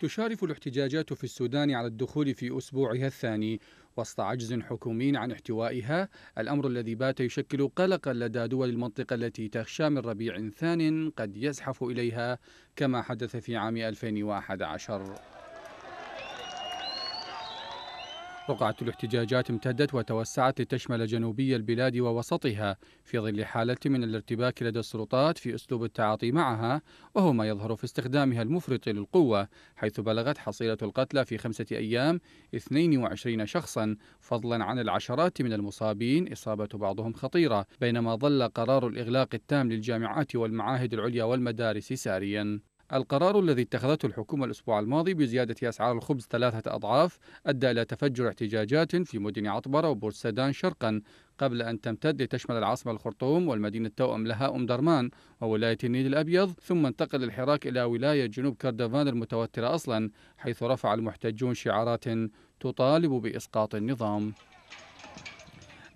تشارف الاحتجاجات في السودان على الدخول في أسبوعها الثاني وسط عجز حكومي عن احتوائها الأمر الذي بات يشكل قلقا لدى دول المنطقة التي تخشى من ربيع ثان قد يزحف إليها كما حدث في عام 2011 وقعت الاحتجاجات امتدت وتوسعت لتشمل جنوبي البلاد ووسطها في ظل حالة من الارتباك لدى السلطات في أسلوب التعاطي معها وهو ما يظهر في استخدامها المفرط للقوة حيث بلغت حصيلة القتلى في خمسة أيام 22 شخصا فضلا عن العشرات من المصابين إصابة بعضهم خطيرة بينما ظل قرار الإغلاق التام للجامعات والمعاهد العليا والمدارس ساريا القرار الذي اتخذته الحكومة الأسبوع الماضي بزيادة أسعار الخبز ثلاثة أضعاف أدى إلى تفجر احتجاجات في مدن عطبرة وبورسدان شرقا قبل أن تمتد لتشمل العاصمة الخرطوم والمدينة التوأم لها أم درمان وولاية النيل الأبيض ثم انتقل الحراك إلى ولاية جنوب كردفان المتوترة أصلا حيث رفع المحتجون شعارات تطالب بإسقاط النظام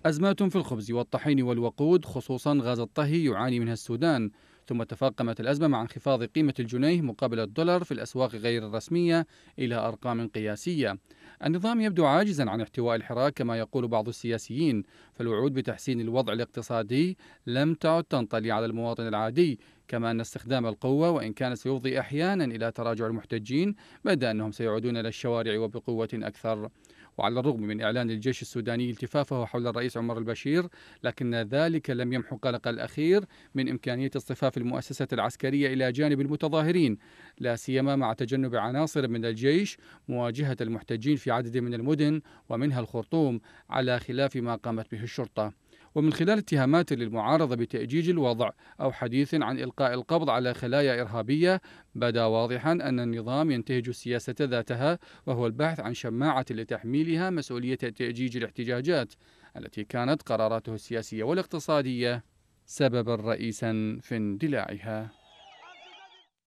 أزمات في الخبز والطحين والوقود خصوصا غاز الطهي يعاني منها السودان ثم تفاقمت الأزمة مع انخفاض قيمة الجنيه مقابل الدولار في الأسواق غير الرسمية إلى أرقام قياسية النظام يبدو عاجزا عن احتواء الحراك كما يقول بعض السياسيين فالوعود بتحسين الوضع الاقتصادي لم تعد تنطلي على المواطن العادي كما أن استخدام القوة وإن كان سيفضي أحيانا إلى تراجع المحتجين بدا أنهم سيعودون إلى الشوارع وبقوة أكثر وعلى الرغم من إعلان الجيش السوداني التفافه حول الرئيس عمر البشير لكن ذلك لم يمحو قلق الأخير من إمكانية اصطفاف المؤسسة العسكرية إلى جانب المتظاهرين لا سيما مع تجنب عناصر من الجيش مواجهة المحتجين في عدد من المدن ومنها الخرطوم على خلاف ما قامت به الشرطة ومن خلال اتهامات للمعارضة بتأجيج الوضع أو حديث عن إلقاء القبض على خلايا إرهابية بدا واضحا أن النظام ينتهج السياسة ذاتها وهو البحث عن شماعة لتحميلها مسؤولية تأجيج الاحتجاجات التي كانت قراراته السياسية والاقتصادية سببا رئيسا في اندلاعها